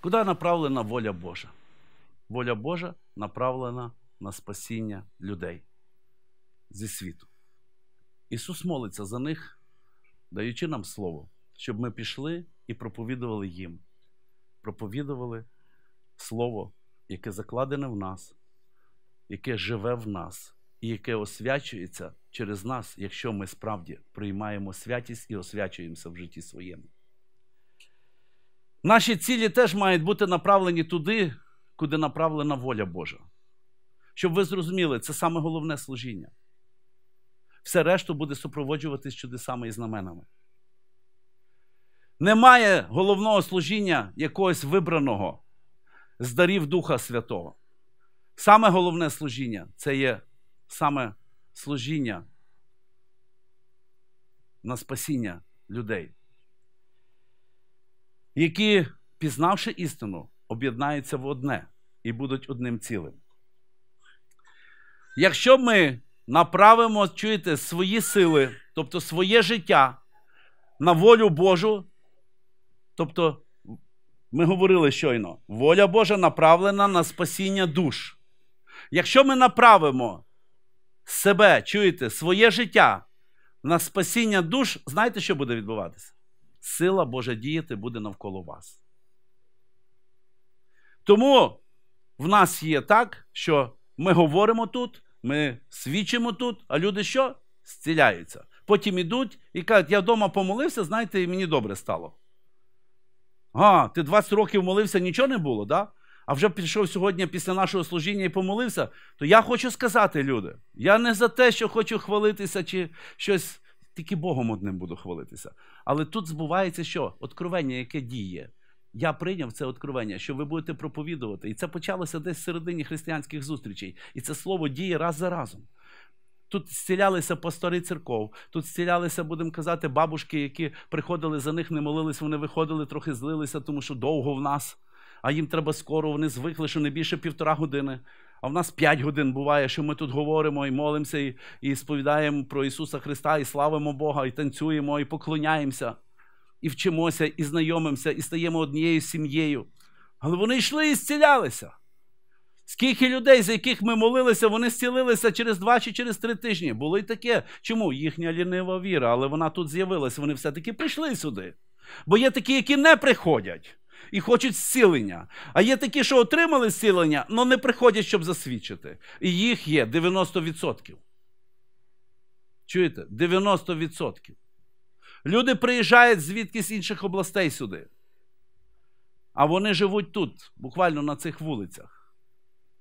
Куди направлена воля Божа? Воля Божа направлена на спасіння людей зі світу. Ісус молиться за них, даючи нам Слово, щоб ми пішли і проповідували їм, проповідували Слово, яке закладене в нас, яке живе в нас і яке освячується через нас, якщо ми справді приймаємо святість і освячуємося в житті своєму. Наші цілі теж мають бути направлені туди, куди направлена воля Божа. Щоб ви зрозуміли, це саме головне служіння. Все решту буде супроводжуватись чудесами і знаменами. Немає головного служіння якогось вибраного з дарів Духа Святого. Саме головне служіння це є саме служіння на спасіння людей які, пізнавши істину, об'єднаються в одне і будуть одним цілим. Якщо ми направимо чуєте, свої сили, тобто своє життя на волю Божу, тобто ми говорили щойно, воля Божа направлена на спасіння душ. Якщо ми направимо себе, чуєте, своє життя на спасіння душ, знаєте, що буде відбуватися? сила Божа діяти буде навколо вас. Тому в нас є так, що ми говоримо тут, ми свідчимо тут, а люди що? Зціляються. Потім ідуть і кажуть, я вдома помолився, знаєте, і мені добре стало. А, ти 20 років молився, нічого не було, да? а вже прийшов сьогодні після нашого служіння і помолився, то я хочу сказати, люди, я не за те, що хочу хвалитися чи щось тільки Богом одним буду хвалитися. Але тут збувається що? Откровення, яке діє. Я прийняв це откровення, що ви будете проповідувати. І це почалося десь в середині християнських зустрічей. І це слово діє раз за разом. Тут зцілялися пастори церков, тут зцілялися, будемо казати, бабушки, які приходили за них, не молились, вони виходили, трохи злилися, тому що довго в нас, а їм треба скоро, вони звикли, що не більше півтора години. А в нас 5 годин буває, що ми тут говоримо і молимося, і, і сповідаємо про Ісуса Христа, і славимо Бога, і танцюємо, і поклоняємося, і вчимося, і знайомимося, і стаємо однією сім'єю. Але вони йшли і зцілялися. Скільки людей, за яких ми молилися, вони зцілилися через два чи через три тижні. Було й таке. Чому? Їхня лінива віра, але вона тут з'явилася. Вони все-таки прийшли сюди. Бо є такі, які не приходять і хочуть зцілення. А є такі, що отримали зцілення, але не приходять, щоб засвідчити. І їх є 90%. Чуєте? 90%. Люди приїжджають звідки з інших областей сюди. А вони живуть тут, буквально на цих вулицях.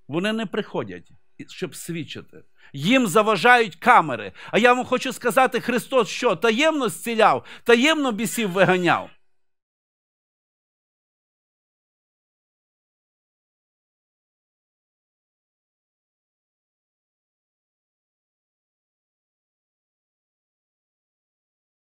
Вони не приходять, щоб свідчити. Їм заважають камери. А я вам хочу сказати: Христос, що таємно зціляв, таємно бісів виганяв.